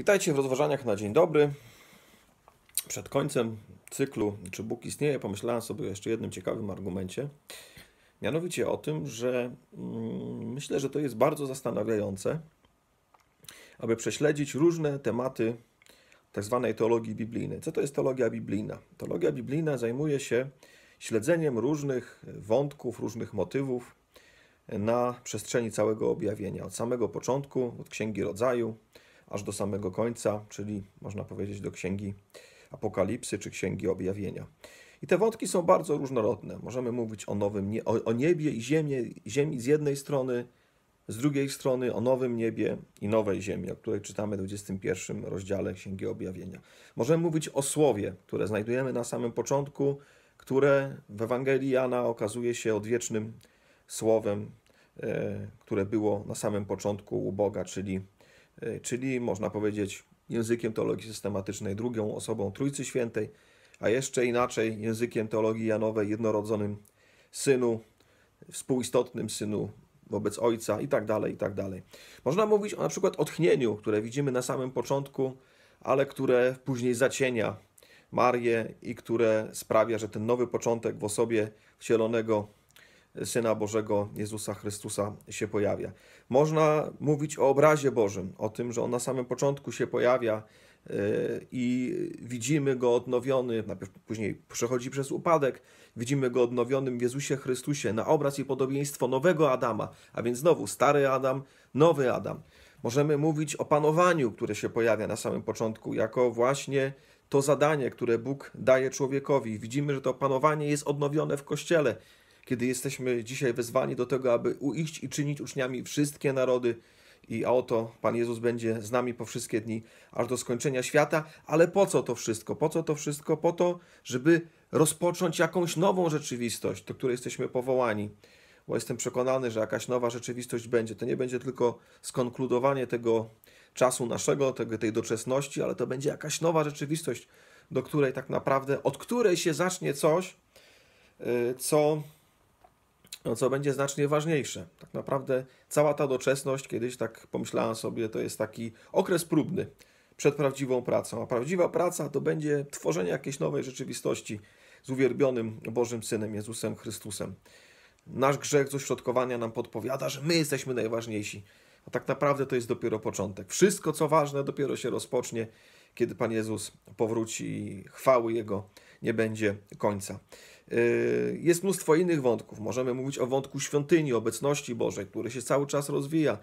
Witajcie w rozważaniach na dzień dobry. Przed końcem cyklu Czy Bóg istnieje? pomyślałem sobie o jeszcze jednym ciekawym argumencie. Mianowicie o tym, że mm, myślę, że to jest bardzo zastanawiające, aby prześledzić różne tematy tzw. Tak teologii biblijnej. Co to jest teologia biblijna? Teologia biblijna zajmuje się śledzeniem różnych wątków, różnych motywów na przestrzeni całego objawienia, od samego początku, od Księgi Rodzaju, aż do samego końca, czyli można powiedzieć do księgi Apokalipsy czy księgi Objawienia. I te wątki są bardzo różnorodne. Możemy mówić o nowym nie, o, o niebie i ziemię, ziemi z jednej strony, z drugiej strony o nowym niebie i nowej ziemi, o której czytamy w 21 rozdziale Księgi Objawienia. Możemy mówić o słowie, które znajdujemy na samym początku, które w Ewangelii Jana okazuje się odwiecznym słowem, e, które było na samym początku u Boga, czyli E, czyli można powiedzieć językiem teologii systematycznej drugą osobą Trójcy Świętej, a jeszcze inaczej językiem teologii janowej jednorodzonym Synu, współistotnym Synu wobec Ojca i tak dalej, i tak dalej. Można mówić o na przykład odchnieniu, które widzimy na samym początku, ale które później zacienia Marię i które sprawia, że ten nowy początek w osobie wcielonego Syna Bożego Jezusa Chrystusa się pojawia. Można mówić o obrazie Bożym, o tym, że on na samym początku się pojawia e, i widzimy go odnowiony, najpierw później przechodzi przez upadek, widzimy go odnowionym w Jezusie Chrystusie na obraz i podobieństwo nowego Adama, a więc znowu stary Adam, nowy Adam. Możemy mówić o panowaniu, które się pojawia na samym początku, jako właśnie to zadanie, które Bóg daje człowiekowi. Widzimy, że to panowanie jest odnowione w Kościele kiedy jesteśmy dzisiaj wezwani do tego, aby ujść i czynić uczniami wszystkie narody. I a oto Pan Jezus będzie z nami po wszystkie dni, aż do skończenia świata. Ale po co to wszystko? Po co to wszystko? Po to, żeby rozpocząć jakąś nową rzeczywistość, do której jesteśmy powołani. Bo jestem przekonany, że jakaś nowa rzeczywistość będzie. To nie będzie tylko skonkludowanie tego czasu naszego, tego, tej doczesności, ale to będzie jakaś nowa rzeczywistość, do której tak naprawdę, od której się zacznie coś, y, co no, co będzie znacznie ważniejsze. Tak naprawdę cała ta doczesność, kiedyś tak pomyślałem sobie, to jest taki okres próbny przed prawdziwą pracą. A prawdziwa praca to będzie tworzenie jakiejś nowej rzeczywistości z uwierbionym Bożym Synem Jezusem Chrystusem. Nasz grzech z ośrodkowania nam podpowiada, że my jesteśmy najważniejsi, a tak naprawdę to jest dopiero początek. Wszystko, co ważne, dopiero się rozpocznie, kiedy Pan Jezus powróci i chwały Jego nie będzie końca. Y, jest mnóstwo innych wątków. Możemy mówić o wątku świątyni, obecności Bożej, który się cały czas rozwija.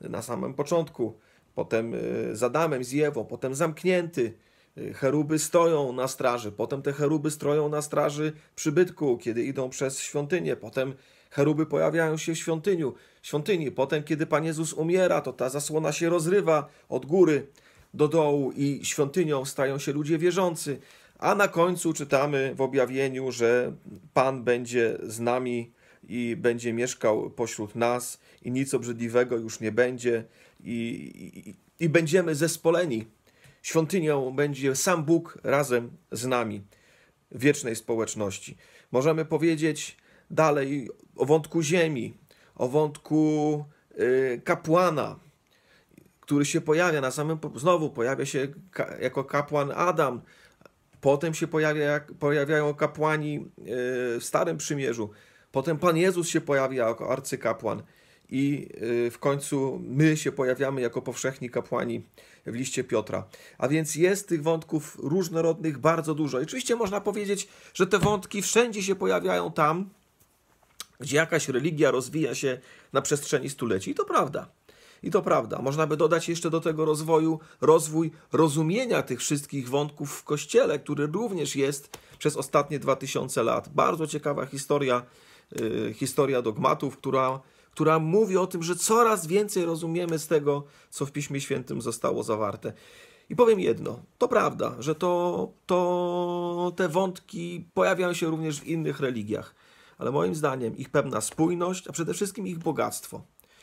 Na samym początku, potem y, z Adamem, z Jewą, potem zamknięty. Y, cheruby stoją na straży, potem te cheruby stoją na straży przybytku, kiedy idą przez świątynię, potem cheruby pojawiają się w świątyniu, świątyni, potem kiedy Pan Jezus umiera, to ta zasłona się rozrywa od góry do dołu i świątynią stają się ludzie wierzący. A na końcu czytamy w objawieniu, że Pan będzie z nami i będzie mieszkał pośród nas i nic obrzydliwego już nie będzie i, i, i będziemy zespoleni. Świątynią będzie sam Bóg razem z nami wiecznej społeczności. Możemy powiedzieć dalej o wątku ziemi, o wątku y, kapłana, który się pojawia na samym, znowu pojawia się jako kapłan Adam, Potem się pojawia, pojawiają kapłani e, w Starym Przymierzu. Potem Pan Jezus się pojawia jako arcykapłan. I e, w końcu my się pojawiamy jako powszechni kapłani w liście Piotra. A więc jest tych wątków różnorodnych bardzo dużo. I oczywiście można powiedzieć, że te wątki wszędzie się pojawiają tam, gdzie jakaś religia rozwija się na przestrzeni stuleci. I to prawda. I to prawda. Można by dodać jeszcze do tego rozwoju, rozwój rozumienia tych wszystkich wątków w Kościele, który również jest przez ostatnie 2000 lat. Bardzo ciekawa historia, y, historia dogmatów, która, która mówi o tym, że coraz więcej rozumiemy z tego, co w Piśmie Świętym zostało zawarte. I powiem jedno, to prawda, że to, to te wątki pojawiają się również w innych religiach, ale moim zdaniem ich pewna spójność, a przede wszystkim ich bogactwo,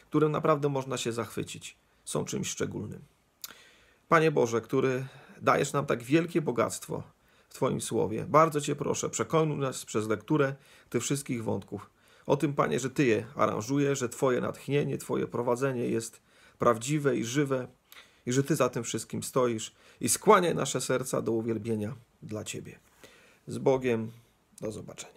którym naprawdę można się zachwycić, są czymś szczególnym. Panie Boże, który dajesz nam tak wielkie bogactwo w Twoim słowie, bardzo Cię proszę, przekonuj nas przez lekturę tych wszystkich wątków. O tym, Panie, że Ty je aranżujesz, że Twoje natchnienie, Twoje prowadzenie jest prawdziwe i żywe i że Ty za tym wszystkim stoisz i skłaniaj nasze serca do uwielbienia dla Ciebie. Z Bogiem, do zobaczenia.